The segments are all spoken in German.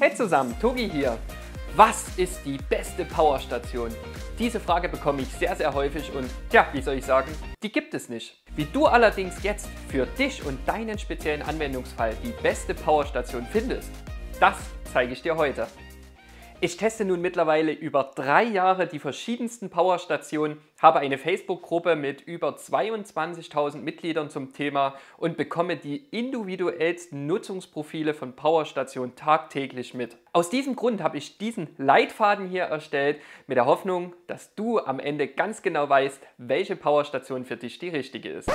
Hey zusammen, Togi hier. Was ist die beste Powerstation? Diese Frage bekomme ich sehr, sehr häufig und ja, wie soll ich sagen, die gibt es nicht. Wie du allerdings jetzt für dich und deinen speziellen Anwendungsfall die beste Powerstation findest, das zeige ich dir heute. Ich teste nun mittlerweile über drei Jahre die verschiedensten Powerstationen habe eine Facebook-Gruppe mit über 22.000 Mitgliedern zum Thema und bekomme die individuellsten Nutzungsprofile von Powerstation tagtäglich mit. Aus diesem Grund habe ich diesen Leitfaden hier erstellt, mit der Hoffnung, dass du am Ende ganz genau weißt, welche Powerstation für dich die richtige ist.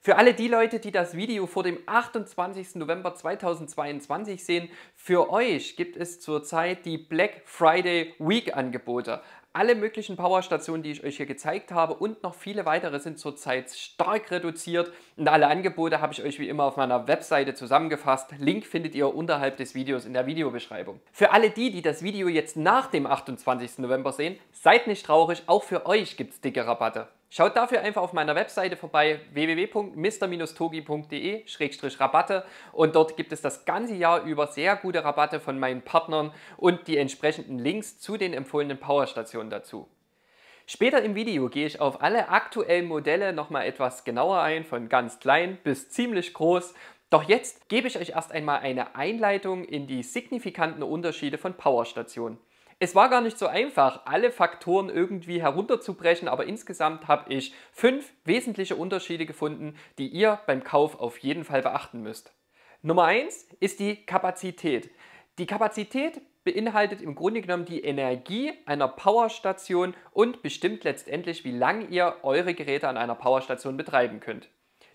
Für alle die Leute, die das Video vor dem 28. November 2022 sehen, für euch gibt es zurzeit die Black Friday Week Angebote. Alle möglichen Powerstationen, die ich euch hier gezeigt habe und noch viele weitere sind zurzeit stark reduziert und alle Angebote habe ich euch wie immer auf meiner Webseite zusammengefasst. Link findet ihr unterhalb des Videos in der Videobeschreibung. Für alle die, die das Video jetzt nach dem 28. November sehen, seid nicht traurig, auch für euch gibt es dicke Rabatte. Schaut dafür einfach auf meiner Webseite vorbei www.mr-togi.de-rabatte und dort gibt es das ganze Jahr über sehr gute Rabatte von meinen Partnern und die entsprechenden Links zu den empfohlenen Powerstationen dazu. Später im Video gehe ich auf alle aktuellen Modelle nochmal etwas genauer ein, von ganz klein bis ziemlich groß. Doch jetzt gebe ich euch erst einmal eine Einleitung in die signifikanten Unterschiede von Powerstationen. Es war gar nicht so einfach, alle Faktoren irgendwie herunterzubrechen, aber insgesamt habe ich fünf wesentliche Unterschiede gefunden, die ihr beim Kauf auf jeden Fall beachten müsst. Nummer eins ist die Kapazität. Die Kapazität beinhaltet im Grunde genommen die Energie einer Powerstation und bestimmt letztendlich, wie lange ihr eure Geräte an einer Powerstation betreiben könnt.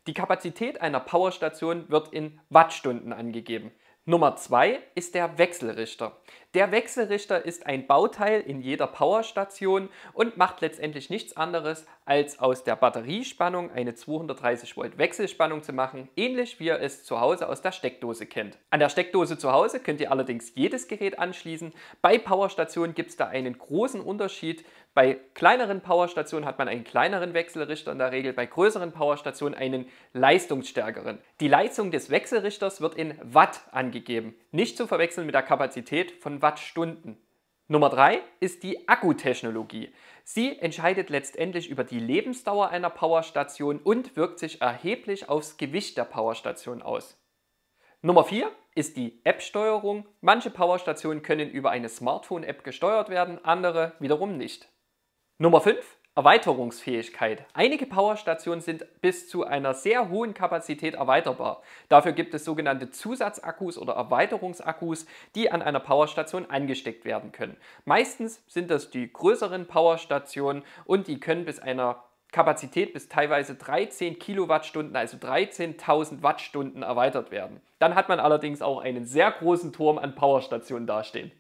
Die Kapazität einer Powerstation wird in Wattstunden angegeben. Nummer zwei ist der Wechselrichter. Der Wechselrichter ist ein Bauteil in jeder Powerstation und macht letztendlich nichts anderes, als aus der Batteriespannung eine 230 Volt Wechselspannung zu machen, ähnlich wie ihr es zu Hause aus der Steckdose kennt. An der Steckdose zu Hause könnt ihr allerdings jedes Gerät anschließen. Bei Powerstationen gibt es da einen großen Unterschied. Bei kleineren Powerstationen hat man einen kleineren Wechselrichter in der Regel, bei größeren Powerstationen einen leistungsstärkeren. Die Leistung des Wechselrichters wird in Watt angegeben. Nicht zu verwechseln mit der Kapazität von Wattstunden. Nummer 3 ist die Akkutechnologie. Sie entscheidet letztendlich über die Lebensdauer einer Powerstation und wirkt sich erheblich aufs Gewicht der Powerstation aus. Nummer 4 ist die App-Steuerung. Manche Powerstationen können über eine Smartphone-App gesteuert werden, andere wiederum nicht. Nummer 5 Erweiterungsfähigkeit. Einige Powerstationen sind bis zu einer sehr hohen Kapazität erweiterbar. Dafür gibt es sogenannte Zusatzakkus oder Erweiterungsakkus, die an einer Powerstation angesteckt werden können. Meistens sind das die größeren Powerstationen und die können bis einer Kapazität bis teilweise 13 Kilowattstunden, also 13.000 Wattstunden erweitert werden. Dann hat man allerdings auch einen sehr großen Turm an Powerstationen dastehen.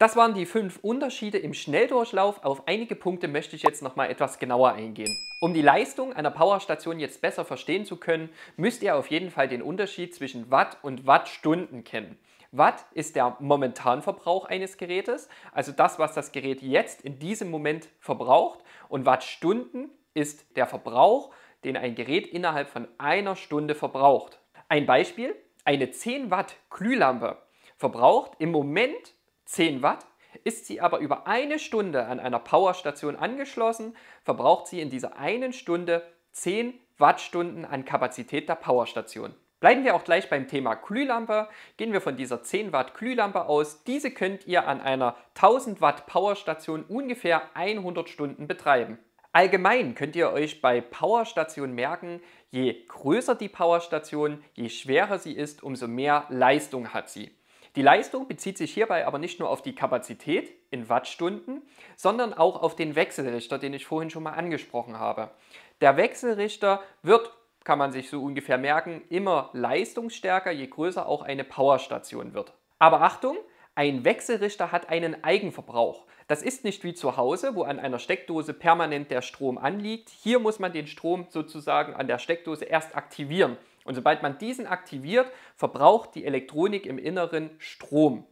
Das waren die fünf Unterschiede im Schnelldurchlauf. Auf einige Punkte möchte ich jetzt noch mal etwas genauer eingehen. Um die Leistung einer Powerstation jetzt besser verstehen zu können, müsst ihr auf jeden Fall den Unterschied zwischen Watt und Wattstunden kennen. Watt ist der Momentanverbrauch eines Gerätes, also das, was das Gerät jetzt in diesem Moment verbraucht. Und Wattstunden ist der Verbrauch, den ein Gerät innerhalb von einer Stunde verbraucht. Ein Beispiel, eine 10 Watt Glühlampe verbraucht im Moment 10 Watt, ist sie aber über eine Stunde an einer Powerstation angeschlossen, verbraucht sie in dieser einen Stunde 10 Wattstunden an Kapazität der Powerstation. Bleiben wir auch gleich beim Thema Glühlampe. Gehen wir von dieser 10 Watt Glühlampe aus. Diese könnt ihr an einer 1000 Watt Powerstation ungefähr 100 Stunden betreiben. Allgemein könnt ihr euch bei Powerstationen merken, je größer die Powerstation, je schwerer sie ist, umso mehr Leistung hat sie. Die Leistung bezieht sich hierbei aber nicht nur auf die Kapazität in Wattstunden, sondern auch auf den Wechselrichter, den ich vorhin schon mal angesprochen habe. Der Wechselrichter wird, kann man sich so ungefähr merken, immer leistungsstärker, je größer auch eine Powerstation wird. Aber Achtung, ein Wechselrichter hat einen Eigenverbrauch. Das ist nicht wie zu Hause, wo an einer Steckdose permanent der Strom anliegt. Hier muss man den Strom sozusagen an der Steckdose erst aktivieren. Und sobald man diesen aktiviert, verbraucht die Elektronik im Inneren Strom.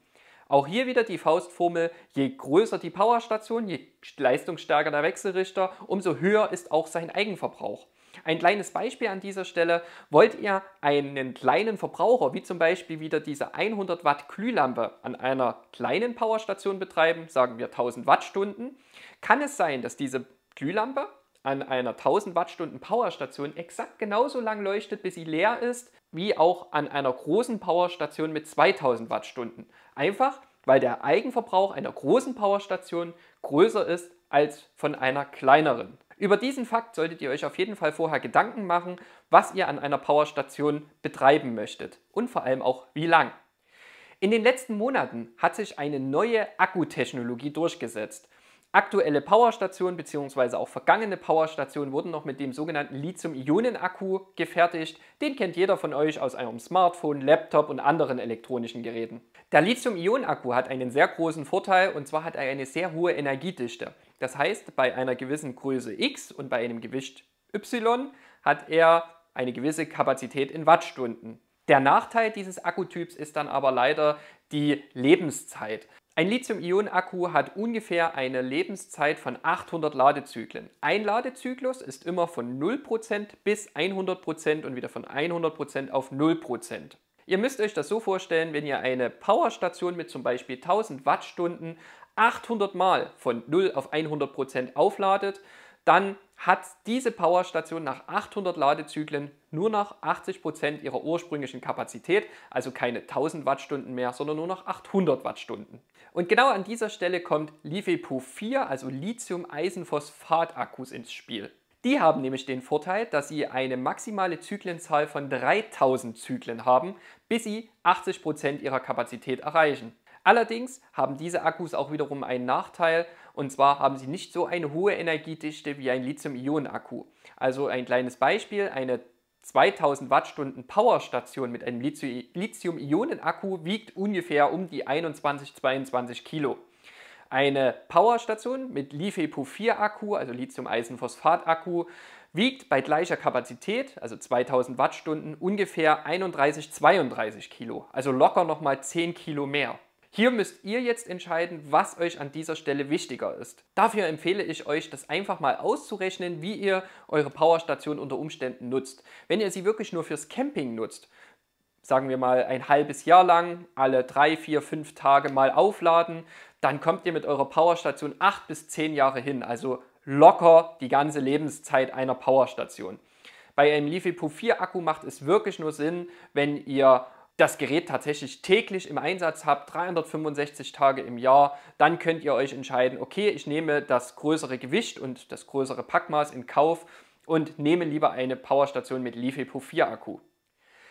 Auch hier wieder die Faustformel, je größer die Powerstation, je leistungsstärker der Wechselrichter, umso höher ist auch sein Eigenverbrauch. Ein kleines Beispiel an dieser Stelle, wollt ihr einen kleinen Verbraucher, wie zum Beispiel wieder diese 100 Watt Glühlampe an einer kleinen Powerstation betreiben, sagen wir 1000 Wattstunden, kann es sein, dass diese Glühlampe an einer 1000 Wattstunden Powerstation exakt genauso lang leuchtet, bis sie leer ist, wie auch an einer großen Powerstation mit 2000 Wattstunden. Einfach, weil der Eigenverbrauch einer großen Powerstation größer ist als von einer kleineren. Über diesen Fakt solltet ihr euch auf jeden Fall vorher Gedanken machen, was ihr an einer Powerstation betreiben möchtet und vor allem auch wie lang. In den letzten Monaten hat sich eine neue Akkutechnologie durchgesetzt Aktuelle Powerstationen bzw. auch vergangene Powerstationen wurden noch mit dem sogenannten Lithium-Ionen-Akku gefertigt. Den kennt jeder von euch aus einem Smartphone, Laptop und anderen elektronischen Geräten. Der Lithium-Ionen-Akku hat einen sehr großen Vorteil und zwar hat er eine sehr hohe Energiedichte. Das heißt, bei einer gewissen Größe X und bei einem Gewicht Y hat er eine gewisse Kapazität in Wattstunden. Der Nachteil dieses Akkutyps ist dann aber leider die Lebenszeit. Ein Lithium-Ionen-Akku hat ungefähr eine Lebenszeit von 800 Ladezyklen. Ein Ladezyklus ist immer von 0% bis 100% und wieder von 100% auf 0%. Ihr müsst euch das so vorstellen, wenn ihr eine Powerstation mit zum Beispiel 1000 Wattstunden 800 Mal von 0 auf 100% aufladet, dann hat diese Powerstation nach 800 Ladezyklen nur noch 80% Prozent ihrer ursprünglichen Kapazität, also keine 1000 Wattstunden mehr, sondern nur noch 800 Wattstunden. Und genau an dieser Stelle kommt LiFePO4, also Lithium-Eisenphosphat-Akkus ins Spiel. Die haben nämlich den Vorteil, dass sie eine maximale Zyklenzahl von 3000 Zyklen haben, bis sie 80% Prozent ihrer Kapazität erreichen. Allerdings haben diese Akkus auch wiederum einen Nachteil und zwar haben sie nicht so eine hohe Energiedichte wie ein Lithium-Ionen-Akku. Also ein kleines Beispiel, eine 2000 Wattstunden Powerstation mit einem Lithium-Ionen-Akku wiegt ungefähr um die 21-22 Kilo. Eine Powerstation mit LiFePO4-Akku, also Lithium-Eisenphosphat-Akku, wiegt bei gleicher Kapazität, also 2000 Wattstunden, ungefähr 31-32 Kilo, also locker nochmal 10 Kilo mehr. Hier müsst ihr jetzt entscheiden, was euch an dieser Stelle wichtiger ist. Dafür empfehle ich euch, das einfach mal auszurechnen, wie ihr eure Powerstation unter Umständen nutzt. Wenn ihr sie wirklich nur fürs Camping nutzt, sagen wir mal ein halbes Jahr lang, alle drei, vier, fünf Tage mal aufladen, dann kommt ihr mit eurer Powerstation acht bis zehn Jahre hin. Also locker die ganze Lebenszeit einer Powerstation. Bei einem Leafy Pro 4 Akku macht es wirklich nur Sinn, wenn ihr das Gerät tatsächlich täglich im Einsatz habt, 365 Tage im Jahr, dann könnt ihr euch entscheiden, okay, ich nehme das größere Gewicht und das größere Packmaß in Kauf und nehme lieber eine Powerstation mit LiFePO 4 Akku.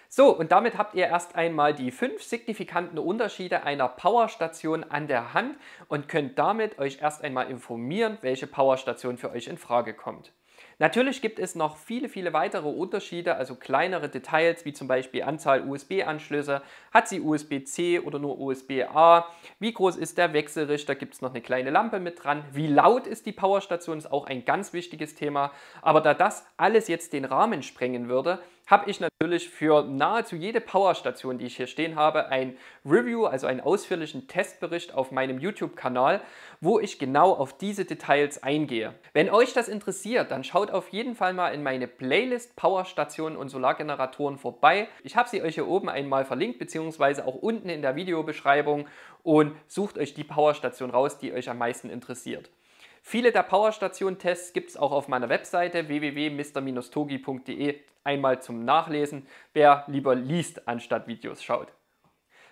So, und damit habt ihr erst einmal die fünf signifikanten Unterschiede einer Powerstation an der Hand und könnt damit euch erst einmal informieren, welche Powerstation für euch in Frage kommt. Natürlich gibt es noch viele, viele weitere Unterschiede, also kleinere Details wie zum Beispiel Anzahl USB-Anschlüsse, hat sie USB-C oder nur USB-A, wie groß ist der Wechselrichter, gibt es noch eine kleine Lampe mit dran, wie laut ist die Powerstation, ist auch ein ganz wichtiges Thema, aber da das alles jetzt den Rahmen sprengen würde, habe ich natürlich für nahezu jede Powerstation, die ich hier stehen habe, ein Review, also einen ausführlichen Testbericht auf meinem YouTube-Kanal, wo ich genau auf diese Details eingehe. Wenn euch das interessiert, dann schaut auf jeden Fall mal in meine Playlist Powerstationen und Solargeneratoren vorbei. Ich habe sie euch hier oben einmal verlinkt, beziehungsweise auch unten in der Videobeschreibung und sucht euch die Powerstation raus, die euch am meisten interessiert. Viele der Powerstation-Tests gibt es auch auf meiner Webseite www.mr-togi.de einmal zum Nachlesen, wer lieber liest, anstatt Videos schaut.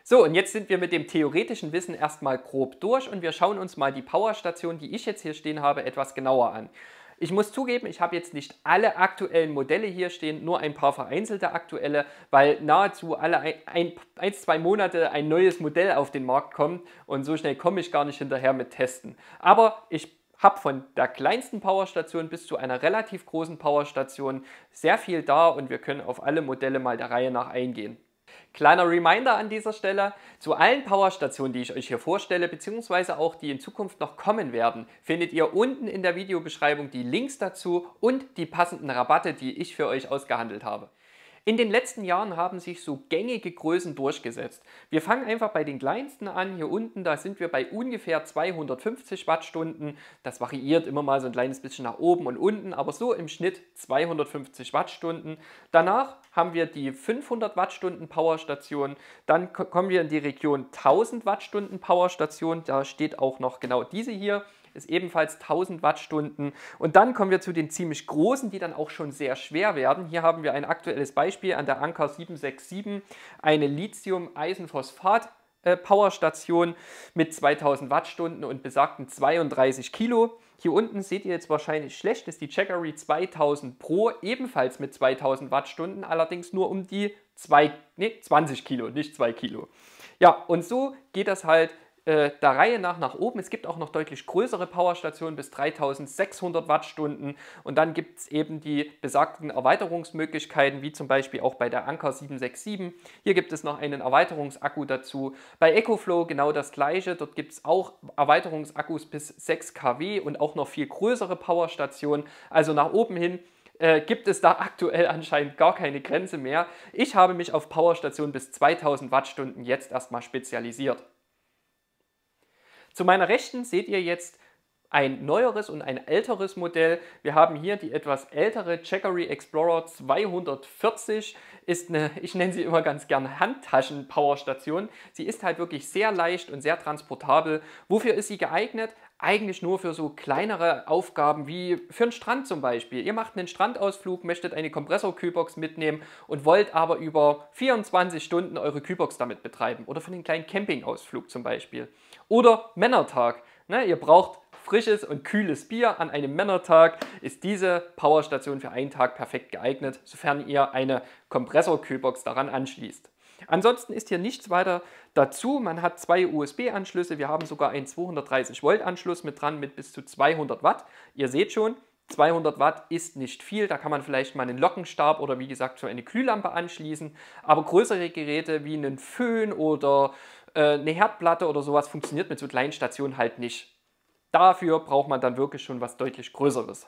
So, und jetzt sind wir mit dem theoretischen Wissen erstmal grob durch und wir schauen uns mal die Powerstation, die ich jetzt hier stehen habe, etwas genauer an. Ich muss zugeben, ich habe jetzt nicht alle aktuellen Modelle hier stehen, nur ein paar vereinzelte aktuelle, weil nahezu alle ein, ein, ein, zwei Monate ein neues Modell auf den Markt kommt und so schnell komme ich gar nicht hinterher mit Testen. Aber ich habe von der kleinsten Powerstation bis zu einer relativ großen Powerstation sehr viel da und wir können auf alle Modelle mal der Reihe nach eingehen. Kleiner Reminder an dieser Stelle, zu allen Powerstationen, die ich euch hier vorstelle, beziehungsweise auch die in Zukunft noch kommen werden, findet ihr unten in der Videobeschreibung die Links dazu und die passenden Rabatte, die ich für euch ausgehandelt habe. In den letzten Jahren haben sich so gängige Größen durchgesetzt. Wir fangen einfach bei den kleinsten an. Hier unten, da sind wir bei ungefähr 250 Wattstunden. Das variiert immer mal so ein kleines bisschen nach oben und unten, aber so im Schnitt 250 Wattstunden. Danach haben wir die 500 Wattstunden Powerstation. Dann kommen wir in die Region 1000 Wattstunden Powerstation. Da steht auch noch genau diese hier ist ebenfalls 1000 Wattstunden. Und dann kommen wir zu den ziemlich großen, die dann auch schon sehr schwer werden. Hier haben wir ein aktuelles Beispiel an der Anker 767, eine Lithium-Eisenphosphat- Powerstation mit 2000 Wattstunden und besagten 32 Kilo. Hier unten seht ihr jetzt wahrscheinlich schlecht, ist die Checkery 2000 Pro ebenfalls mit 2000 Wattstunden, allerdings nur um die zwei, nee, 20 Kilo, nicht 2 Kilo. Ja, und so geht das halt äh, der Reihe nach nach oben. Es gibt auch noch deutlich größere Powerstationen bis 3600 Wattstunden und dann gibt es eben die besagten Erweiterungsmöglichkeiten, wie zum Beispiel auch bei der Anker 767. Hier gibt es noch einen Erweiterungsakku dazu. Bei EcoFlow genau das gleiche. Dort gibt es auch Erweiterungsakkus bis 6 kW und auch noch viel größere Powerstationen. Also nach oben hin äh, gibt es da aktuell anscheinend gar keine Grenze mehr. Ich habe mich auf Powerstationen bis 2000 Wattstunden jetzt erstmal spezialisiert. Zu meiner Rechten seht ihr jetzt ein neueres und ein älteres Modell. Wir haben hier die etwas ältere Checkery Explorer 240. Ist eine, ich nenne sie immer ganz gerne Handtaschen-Powerstation. Sie ist halt wirklich sehr leicht und sehr transportabel. Wofür ist sie geeignet? eigentlich nur für so kleinere Aufgaben wie für einen Strand zum Beispiel. Ihr macht einen Strandausflug, möchtet eine Kompressorkühlbox mitnehmen und wollt aber über 24 Stunden eure Kühlbox damit betreiben. Oder für einen kleinen Campingausflug zum Beispiel. Oder Männertag. Ne, ihr braucht frisches und kühles Bier an einem Männertag ist diese Powerstation für einen Tag perfekt geeignet, sofern ihr eine Kompressorkühlbox daran anschließt. Ansonsten ist hier nichts weiter dazu. Man hat zwei USB-Anschlüsse. Wir haben sogar einen 230-Volt-Anschluss mit dran mit bis zu 200 Watt. Ihr seht schon, 200 Watt ist nicht viel, da kann man vielleicht mal einen Lockenstab oder wie gesagt so eine Glühlampe anschließen, aber größere Geräte wie einen Föhn oder äh, eine Herdplatte oder sowas funktioniert mit so kleinen Stationen halt nicht. Dafür braucht man dann wirklich schon was deutlich Größeres.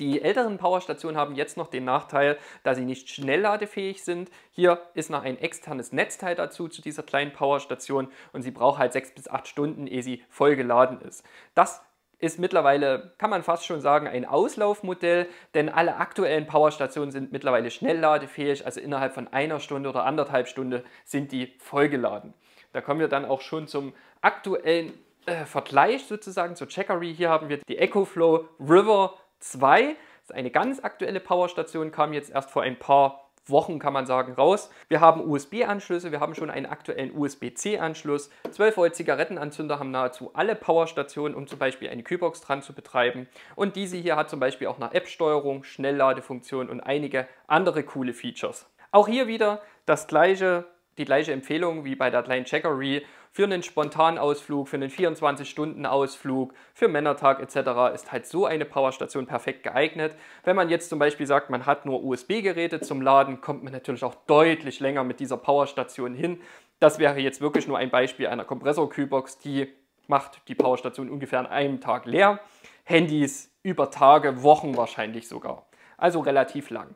Die älteren Powerstationen haben jetzt noch den Nachteil, dass sie nicht schnell ladefähig sind. Hier ist noch ein externes Netzteil dazu zu dieser kleinen Powerstation und sie braucht halt sechs bis acht Stunden, ehe sie voll geladen ist. Das ist mittlerweile, kann man fast schon sagen, ein Auslaufmodell, denn alle aktuellen Powerstationen sind mittlerweile schnell ladefähig, also innerhalb von einer Stunde oder anderthalb Stunde sind die vollgeladen. Da kommen wir dann auch schon zum aktuellen äh, Vergleich sozusagen, zur Checkery. Hier haben wir die EcoFlow River 2. Das ist eine ganz aktuelle Powerstation, kam jetzt erst vor ein paar Wochen, kann man sagen, raus. Wir haben USB-Anschlüsse, wir haben schon einen aktuellen USB-C-Anschluss. 12 Volt Zigarettenanzünder haben nahezu alle Powerstationen, um zum Beispiel eine Kühlbox dran zu betreiben. Und diese hier hat zum Beispiel auch eine App-Steuerung, Schnellladefunktion und einige andere coole Features. Auch hier wieder das gleiche, die gleiche Empfehlung wie bei der kleinen Checkery für einen Spontanausflug, für einen 24-Stunden-Ausflug, für Männertag etc. ist halt so eine Powerstation perfekt geeignet. Wenn man jetzt zum Beispiel sagt, man hat nur USB-Geräte zum Laden, kommt man natürlich auch deutlich länger mit dieser Powerstation hin. Das wäre jetzt wirklich nur ein Beispiel einer Kompressor-Kühlbox, die macht die Powerstation ungefähr an einem Tag leer. Handys über Tage, Wochen wahrscheinlich sogar. Also relativ lang.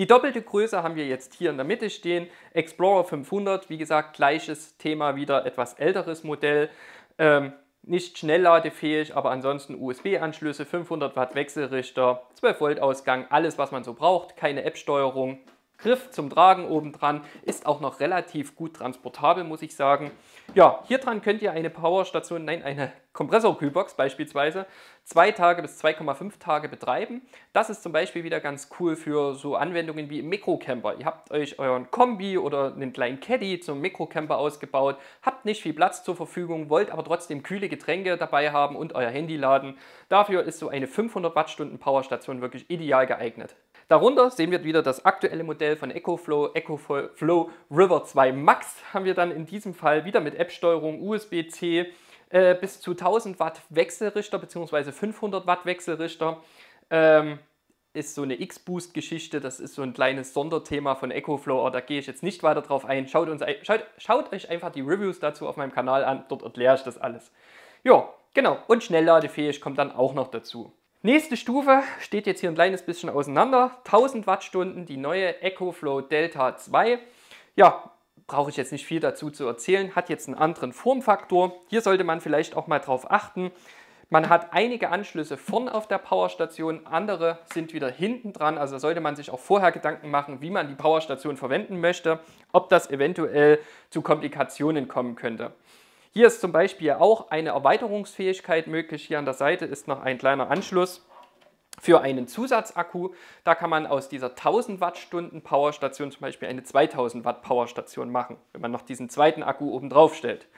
Die doppelte Größe haben wir jetzt hier in der Mitte stehen. Explorer 500, wie gesagt, gleiches Thema, wieder etwas älteres Modell. Ähm, nicht schnellladefähig, aber ansonsten USB-Anschlüsse, 500 Watt Wechselrichter, 12 Volt Ausgang, alles was man so braucht, keine App-Steuerung. Griff zum Tragen obendran, ist auch noch relativ gut transportabel, muss ich sagen. Ja, hier dran könnt ihr eine Powerstation, nein, eine Kompressor-Kühlbox beispielsweise, zwei Tage bis 2,5 Tage betreiben. Das ist zum Beispiel wieder ganz cool für so Anwendungen wie im Mikrocamper. Ihr habt euch euren Kombi oder einen kleinen Caddy zum Mikrocamper ausgebaut, habt nicht viel Platz zur Verfügung, wollt aber trotzdem kühle Getränke dabei haben und euer Handy laden. Dafür ist so eine 500 Wattstunden Powerstation wirklich ideal geeignet. Darunter sehen wir wieder das aktuelle Modell von EcoFlow, EcoFlow River 2 Max haben wir dann in diesem Fall wieder mit App-Steuerung, USB-C, äh, bis zu 1000 Watt Wechselrichter bzw. 500 Watt Wechselrichter. Ähm, ist so eine X-Boost-Geschichte, das ist so ein kleines Sonderthema von EcoFlow, aber da gehe ich jetzt nicht weiter drauf ein. Schaut, uns, schaut, schaut euch einfach die Reviews dazu auf meinem Kanal an, dort erkläre ich das alles. Ja, genau, und schnellladefähig kommt dann auch noch dazu. Nächste Stufe steht jetzt hier ein kleines bisschen auseinander. 1000 Wattstunden, die neue EcoFlow Delta 2. Ja, brauche ich jetzt nicht viel dazu zu erzählen, hat jetzt einen anderen Formfaktor. Hier sollte man vielleicht auch mal drauf achten. Man hat einige Anschlüsse vorn auf der Powerstation, andere sind wieder hinten dran. Also sollte man sich auch vorher Gedanken machen, wie man die Powerstation verwenden möchte, ob das eventuell zu Komplikationen kommen könnte. Hier ist zum Beispiel auch eine Erweiterungsfähigkeit möglich. Hier an der Seite ist noch ein kleiner Anschluss für einen Zusatzakku. Da kann man aus dieser 1000 Wattstunden Powerstation zum Beispiel eine 2000 Watt Powerstation machen, wenn man noch diesen zweiten Akku oben drauf stellt.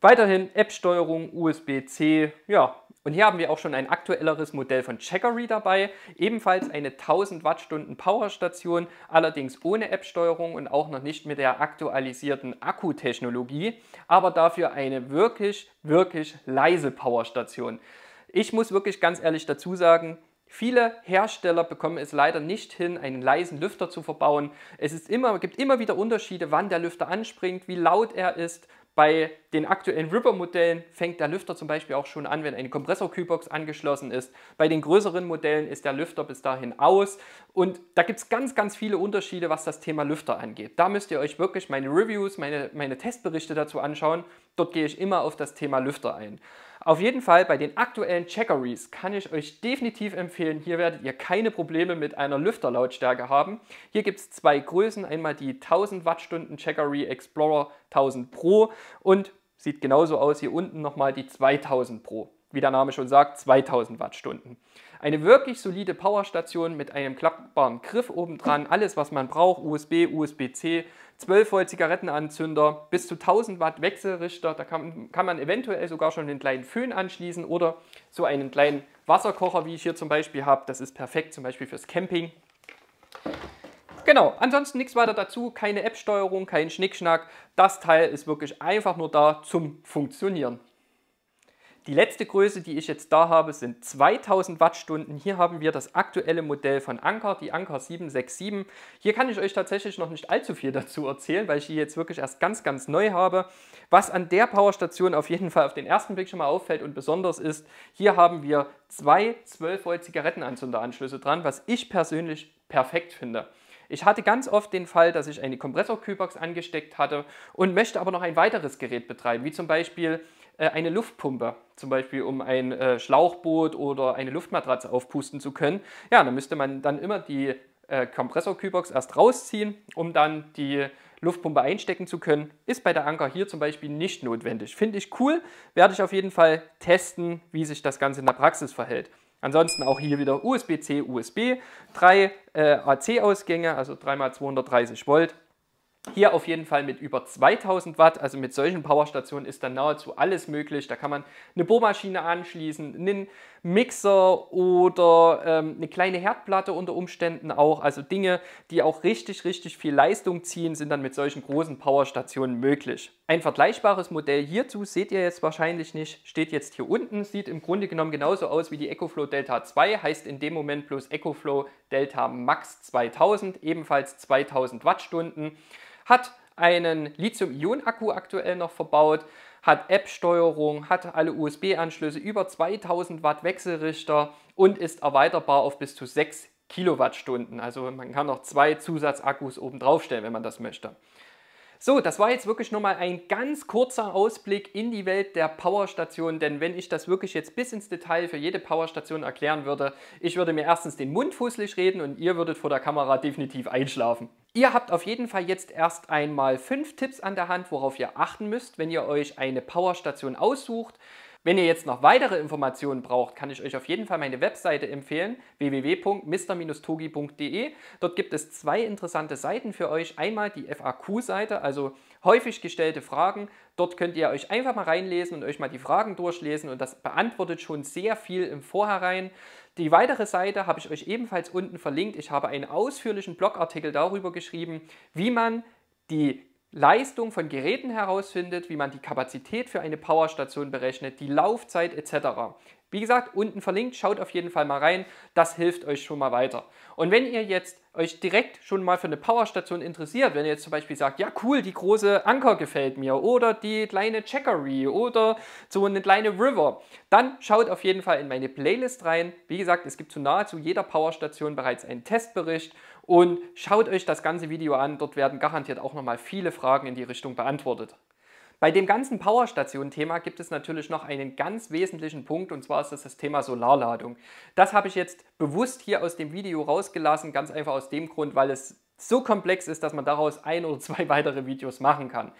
Weiterhin App-Steuerung, USB-C, ja. Und hier haben wir auch schon ein aktuelleres Modell von Checkery dabei. Ebenfalls eine 1000 Wattstunden Powerstation, allerdings ohne App-Steuerung und auch noch nicht mit der aktualisierten Akkutechnologie, aber dafür eine wirklich, wirklich leise Powerstation. Ich muss wirklich ganz ehrlich dazu sagen, Viele Hersteller bekommen es leider nicht hin, einen leisen Lüfter zu verbauen. Es ist immer, gibt immer wieder Unterschiede, wann der Lüfter anspringt, wie laut er ist. Bei den aktuellen Ripper-Modellen fängt der Lüfter zum Beispiel auch schon an, wenn eine Kompressor-Kühlbox angeschlossen ist. Bei den größeren Modellen ist der Lüfter bis dahin aus. Und da gibt es ganz, ganz viele Unterschiede, was das Thema Lüfter angeht. Da müsst ihr euch wirklich meine Reviews, meine, meine Testberichte dazu anschauen. Dort gehe ich immer auf das Thema Lüfter ein. Auf jeden Fall bei den aktuellen Checkeries kann ich euch definitiv empfehlen, hier werdet ihr keine Probleme mit einer Lüfterlautstärke haben. Hier gibt es zwei Größen, einmal die 1000 Wattstunden Checkery Explorer 1000 Pro und sieht genauso aus hier unten nochmal die 2000 Pro. Wie der Name schon sagt, 2000 Wattstunden. Eine wirklich solide Powerstation mit einem klappbaren Griff oben dran, alles was man braucht, USB, USB-C, 12 Volt Zigarettenanzünder, bis zu 1000 Watt Wechselrichter. Da kann, kann man eventuell sogar schon einen kleinen Föhn anschließen oder so einen kleinen Wasserkocher, wie ich hier zum Beispiel habe. Das ist perfekt zum Beispiel fürs Camping. Genau, ansonsten nichts weiter dazu, keine App-Steuerung, kein Schnickschnack. Das Teil ist wirklich einfach nur da zum Funktionieren. Die letzte Größe, die ich jetzt da habe, sind 2000 Wattstunden. Hier haben wir das aktuelle Modell von Anker, die Anker 767. Hier kann ich euch tatsächlich noch nicht allzu viel dazu erzählen, weil ich die jetzt wirklich erst ganz, ganz neu habe. Was an der Powerstation auf jeden Fall auf den ersten Blick schon mal auffällt und besonders ist, hier haben wir zwei 12 Volt Zigarettenanzünderanschlüsse dran, was ich persönlich perfekt finde. Ich hatte ganz oft den Fall, dass ich eine Kompressorkühlbox angesteckt hatte und möchte aber noch ein weiteres Gerät betreiben, wie zum Beispiel äh, eine Luftpumpe, zum Beispiel um ein äh, Schlauchboot oder eine Luftmatratze aufpusten zu können. Ja, dann müsste man dann immer die äh, Kompressor-Kühlbox erst rausziehen, um dann die Luftpumpe einstecken zu können. Ist bei der Anker hier zum Beispiel nicht notwendig. Finde ich cool, werde ich auf jeden Fall testen, wie sich das Ganze in der Praxis verhält. Ansonsten auch hier wieder USB-C, USB, drei äh, AC-Ausgänge, also 3x230 Volt. Hier auf jeden Fall mit über 2000 Watt, also mit solchen Powerstationen ist dann nahezu alles möglich. Da kann man eine Bohrmaschine anschließen, einen Mixer oder ähm, eine kleine Herdplatte unter Umständen auch. Also Dinge, die auch richtig, richtig viel Leistung ziehen, sind dann mit solchen großen Powerstationen möglich. Ein vergleichbares Modell hierzu seht ihr jetzt wahrscheinlich nicht, steht jetzt hier unten, sieht im Grunde genommen genauso aus wie die EcoFlow Delta 2, heißt in dem Moment plus EcoFlow Delta Max 2000, ebenfalls 2000 Wattstunden, hat einen lithium ion akku aktuell noch verbaut, hat App-Steuerung, hat alle USB-Anschlüsse, über 2000 Watt Wechselrichter und ist erweiterbar auf bis zu 6 Kilowattstunden. Also man kann noch zwei Zusatzakkus oben draufstellen, wenn man das möchte. So, das war jetzt wirklich nur mal ein ganz kurzer Ausblick in die Welt der Powerstation, denn wenn ich das wirklich jetzt bis ins Detail für jede Powerstation erklären würde, ich würde mir erstens den Mund fußlich reden und ihr würdet vor der Kamera definitiv einschlafen. Ihr habt auf jeden Fall jetzt erst einmal fünf Tipps an der Hand, worauf ihr achten müsst, wenn ihr euch eine Powerstation aussucht. Wenn ihr jetzt noch weitere Informationen braucht, kann ich euch auf jeden Fall meine Webseite empfehlen, www.mr-togi.de. Dort gibt es zwei interessante Seiten für euch. Einmal die FAQ-Seite, also häufig gestellte Fragen. Dort könnt ihr euch einfach mal reinlesen und euch mal die Fragen durchlesen und das beantwortet schon sehr viel im Vorhinein. Die weitere Seite habe ich euch ebenfalls unten verlinkt. Ich habe einen ausführlichen Blogartikel darüber geschrieben, wie man die Leistung von Geräten herausfindet, wie man die Kapazität für eine Powerstation berechnet, die Laufzeit etc. Wie gesagt, unten verlinkt, schaut auf jeden Fall mal rein, das hilft euch schon mal weiter. Und wenn ihr jetzt euch direkt schon mal für eine Powerstation interessiert, wenn ihr jetzt zum Beispiel sagt, ja cool, die große Anker gefällt mir oder die kleine Checkery oder so eine kleine River, dann schaut auf jeden Fall in meine Playlist rein. Wie gesagt, es gibt zu nahezu jeder Powerstation bereits einen Testbericht und schaut euch das ganze Video an, dort werden garantiert auch nochmal viele Fragen in die Richtung beantwortet. Bei dem ganzen Powerstation-Thema gibt es natürlich noch einen ganz wesentlichen Punkt und zwar ist das das Thema Solarladung. Das habe ich jetzt bewusst hier aus dem Video rausgelassen, ganz einfach aus dem Grund, weil es so komplex ist, dass man daraus ein oder zwei weitere Videos machen kann.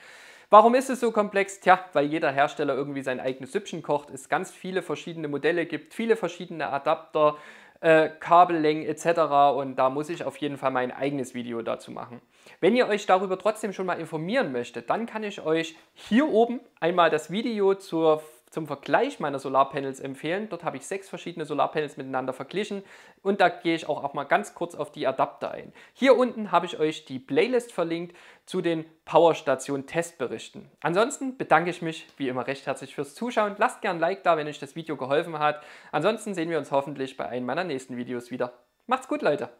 Warum ist es so komplex? Tja, weil jeder Hersteller irgendwie sein eigenes Süppchen kocht, es ganz viele verschiedene Modelle gibt, viele verschiedene Adapter, äh, Kabellängen etc. Und da muss ich auf jeden Fall mein eigenes Video dazu machen. Wenn ihr euch darüber trotzdem schon mal informieren möchtet, dann kann ich euch hier oben einmal das Video zur zum Vergleich meiner Solarpanels empfehlen. Dort habe ich sechs verschiedene Solarpanels miteinander verglichen und da gehe ich auch, auch mal ganz kurz auf die Adapter ein. Hier unten habe ich euch die Playlist verlinkt zu den Powerstation Testberichten. Ansonsten bedanke ich mich wie immer recht herzlich fürs Zuschauen. Lasst gerne ein Like da, wenn euch das Video geholfen hat. Ansonsten sehen wir uns hoffentlich bei einem meiner nächsten Videos wieder. Macht's gut, Leute!